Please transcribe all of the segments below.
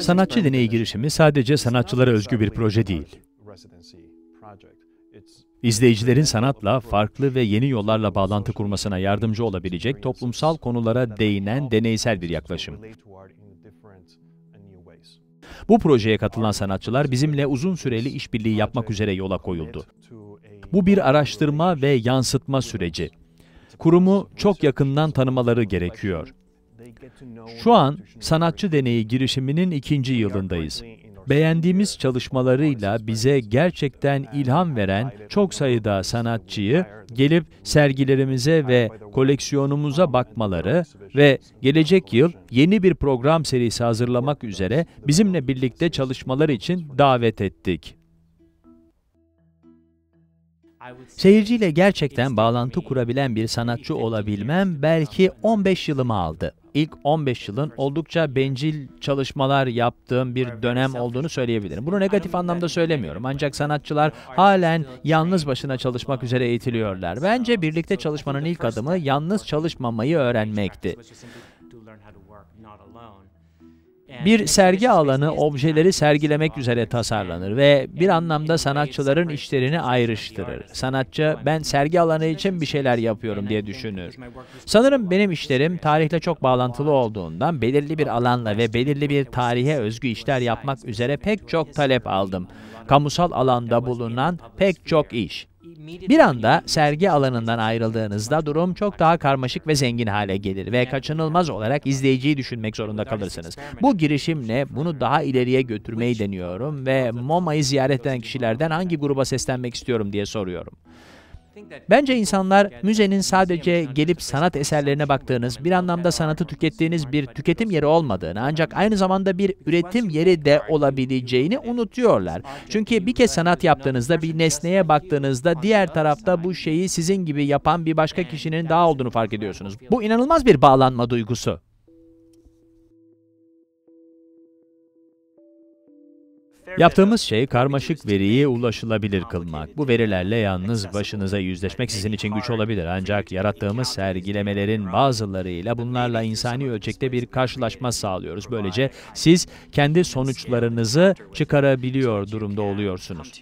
Sanatçı deneyi girişimi sadece sanatçılara özgü bir proje değil. İzleyicilerin sanatla farklı ve yeni yollarla bağlantı kurmasına yardımcı olabilecek toplumsal konulara değinen deneysel bir yaklaşım. Bu projeye katılan sanatçılar bizimle uzun süreli işbirliği yapmak üzere yola koyuldu. Bu bir araştırma ve yansıtma süreci. Kurumu çok yakından tanımaları gerekiyor. Şu an sanatçı deneyi girişiminin ikinci yılındayız. Beğendiğimiz çalışmalarıyla bize gerçekten ilham veren çok sayıda sanatçıyı gelip sergilerimize ve koleksiyonumuza bakmaları ve gelecek yıl yeni bir program serisi hazırlamak üzere bizimle birlikte çalışmalar için davet ettik. Seyirciyle gerçekten bağlantı kurabilen bir sanatçı olabilmem belki 15 yılımı aldı. İlk 15 yılın oldukça bencil çalışmalar yaptığım bir dönem olduğunu söyleyebilirim. Bunu negatif anlamda söylemiyorum. Ancak sanatçılar halen yalnız başına çalışmak üzere eğitiliyorlar. Bence birlikte çalışmanın ilk adımı yalnız çalışmamayı öğrenmekti. Bir sergi alanı objeleri sergilemek üzere tasarlanır ve bir anlamda sanatçıların işlerini ayrıştırır. Sanatçı ben sergi alanı için bir şeyler yapıyorum diye düşünür. Sanırım benim işlerim tarihle çok bağlantılı olduğundan belirli bir alanla ve belirli bir tarihe özgü işler yapmak üzere pek çok talep aldım. Kamusal alanda bulunan pek çok iş. Bir anda sergi alanından ayrıldığınızda durum çok daha karmaşık ve zengin hale gelir ve kaçınılmaz olarak izleyiciyi düşünmek zorunda kalırsınız. Bu girişimle bunu daha ileriye götürmeyi deniyorum ve MoMA'yı ziyaret eden kişilerden hangi gruba seslenmek istiyorum diye soruyorum. Bence insanlar müzenin sadece gelip sanat eserlerine baktığınız, bir anlamda sanatı tükettiğiniz bir tüketim yeri olmadığını ancak aynı zamanda bir üretim yeri de olabileceğini unutuyorlar. Çünkü bir kez sanat yaptığınızda, bir nesneye baktığınızda diğer tarafta bu şeyi sizin gibi yapan bir başka kişinin daha olduğunu fark ediyorsunuz. Bu inanılmaz bir bağlanma duygusu. Yaptığımız şey karmaşık veriyi ulaşılabilir kılmak. Bu verilerle yalnız başınıza yüzleşmek sizin için güç olabilir. Ancak yarattığımız sergilemelerin bazılarıyla bunlarla insani ölçekte bir karşılaşma sağlıyoruz. Böylece siz kendi sonuçlarınızı çıkarabiliyor durumda oluyorsunuz.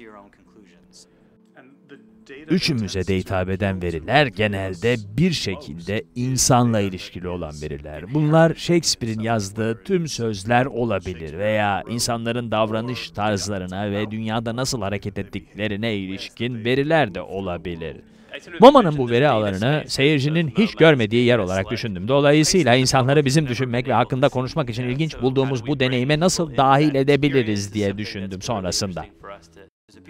Üçümüze de hitap eden veriler genelde bir şekilde insanla ilişkili olan veriler. Bunlar Shakespeare'in yazdığı tüm sözler olabilir veya insanların davranış tarzlarına ve dünyada nasıl hareket ettiklerine ilişkin veriler de olabilir. MoMA'nın bu veri alanını seyircinin hiç görmediği yer olarak düşündüm. Dolayısıyla insanları bizim düşünmek ve hakkında konuşmak için ilginç bulduğumuz bu deneyime nasıl dahil edebiliriz diye düşündüm sonrasında.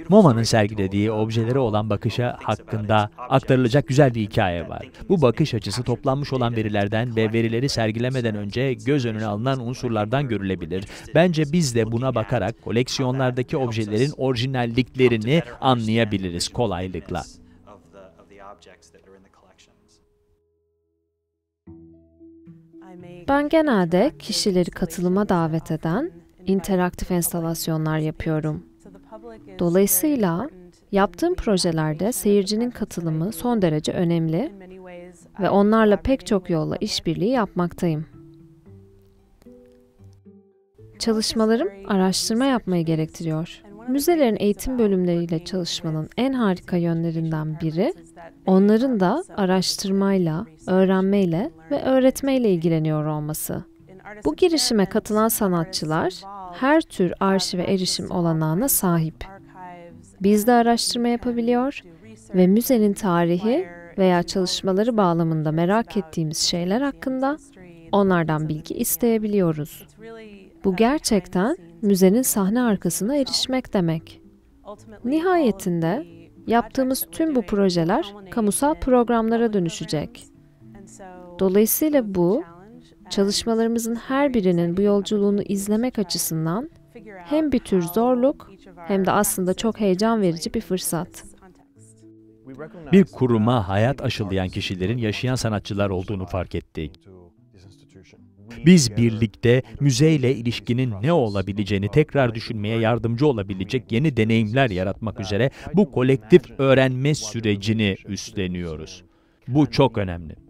MoMA'nın sergilediği objelere olan bakışa hakkında aktarılacak güzel bir hikaye var. Bu bakış açısı toplanmış olan verilerden ve verileri sergilemeden önce göz önüne alınan unsurlardan görülebilir. Bence biz de buna bakarak koleksiyonlardaki objelerin orijinalliklerini anlayabiliriz kolaylıkla. Ben genelde kişileri katılıma davet eden interaktif enstalasyonlar yapıyorum. Dolayısıyla yaptığım projelerde seyircinin katılımı son derece önemli ve onlarla pek çok yolla işbirliği yapmaktayım. Çalışmalarım araştırma yapmayı gerektiriyor. Müzelerin eğitim bölümleriyle çalışmanın en harika yönlerinden biri, onların da araştırmayla, öğrenmeyle ve öğretmeyle ilgileniyor olması. Bu girişime katılan sanatçılar her tür arşive erişim olanağına sahip. Biz de araştırma yapabiliyor ve müzenin tarihi veya çalışmaları bağlamında merak ettiğimiz şeyler hakkında onlardan bilgi isteyebiliyoruz. Bu gerçekten müzenin sahne arkasına erişmek demek. Nihayetinde yaptığımız tüm bu projeler kamusal programlara dönüşecek. Dolayısıyla bu Çalışmalarımızın her birinin bu yolculuğunu izlemek açısından hem bir tür zorluk hem de aslında çok heyecan verici bir fırsat. Bir kuruma hayat aşılayan kişilerin yaşayan sanatçılar olduğunu fark ettik. Biz birlikte müzeyle ilişkinin ne olabileceğini tekrar düşünmeye yardımcı olabilecek yeni deneyimler yaratmak üzere bu kolektif öğrenme sürecini üstleniyoruz. Bu çok önemli.